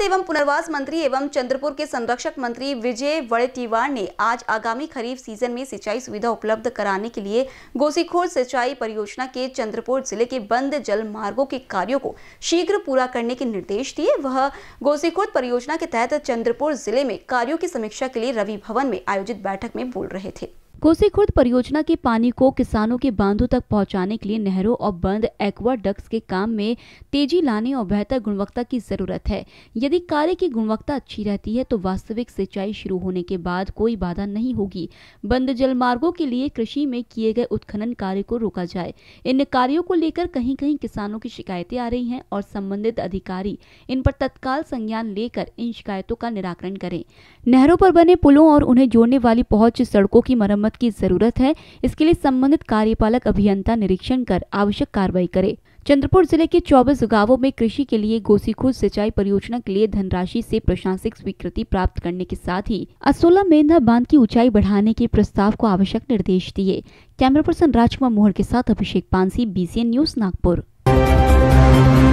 खाद्य एवं पुनर्वास मंत्री एवं चंद्रपुर के संरक्षक मंत्री विजय वड़ेटीवार ने आज आगामी खरीफ सीजन में सिंचाई सुविधा उपलब्ध कराने के लिए गोसीखोर सिंचाई परियोजना के चंद्रपुर जिले के बंद जल मार्गों के कार्यों को शीघ्र पूरा करने के निर्देश दिए वह गोसीखोर परियोजना के तहत चंद्रपुर जिले में कार्यो की समीक्षा के लिए रवि भवन में आयोजित बैठक में बोल रहे थे कोसी खुर्द परियोजना के पानी को किसानों के बांधों तक पहुंचाने के लिए नहरों और बंद एक्वा डक्स के काम में तेजी लाने और बेहतर गुणवत्ता की जरूरत है यदि कार्य की गुणवत्ता अच्छी रहती है तो वास्तविक सिंचाई शुरू होने के बाद कोई बाधा नहीं होगी बंद जल मार्गों के लिए कृषि में किए गए उत्खनन कार्य को रोका जाए इन कार्यो को लेकर कहीं कहीं किसानों की शिकायतें आ रही है और संबंधित अधिकारी इन पर तत्काल संज्ञान लेकर इन शिकायतों का निराकरण करें नहरों पर बने पुलों और उन्हें जोड़ने वाली पहुंच सड़कों की मरम्मत मरम्मत की जरूरत है इसके लिए संबंधित कार्यपालक अभियंता निरीक्षण कर आवश्यक कार्रवाई करे चंद्रपुर जिले के चौबीस गांवों में कृषि के लिए गोसीखुर्द सिंचाई परियोजना के लिए धनराशि से प्रशासनिक स्वीकृति प्राप्त करने के साथ ही असोला मेंधा बांध की ऊंचाई बढ़ाने के प्रस्ताव को आवश्यक निर्देश दिए कैमरा पर्सन राजकुमार मोहर के साथ अभिषेक पांसी बीसीएन न्यूज नागपुर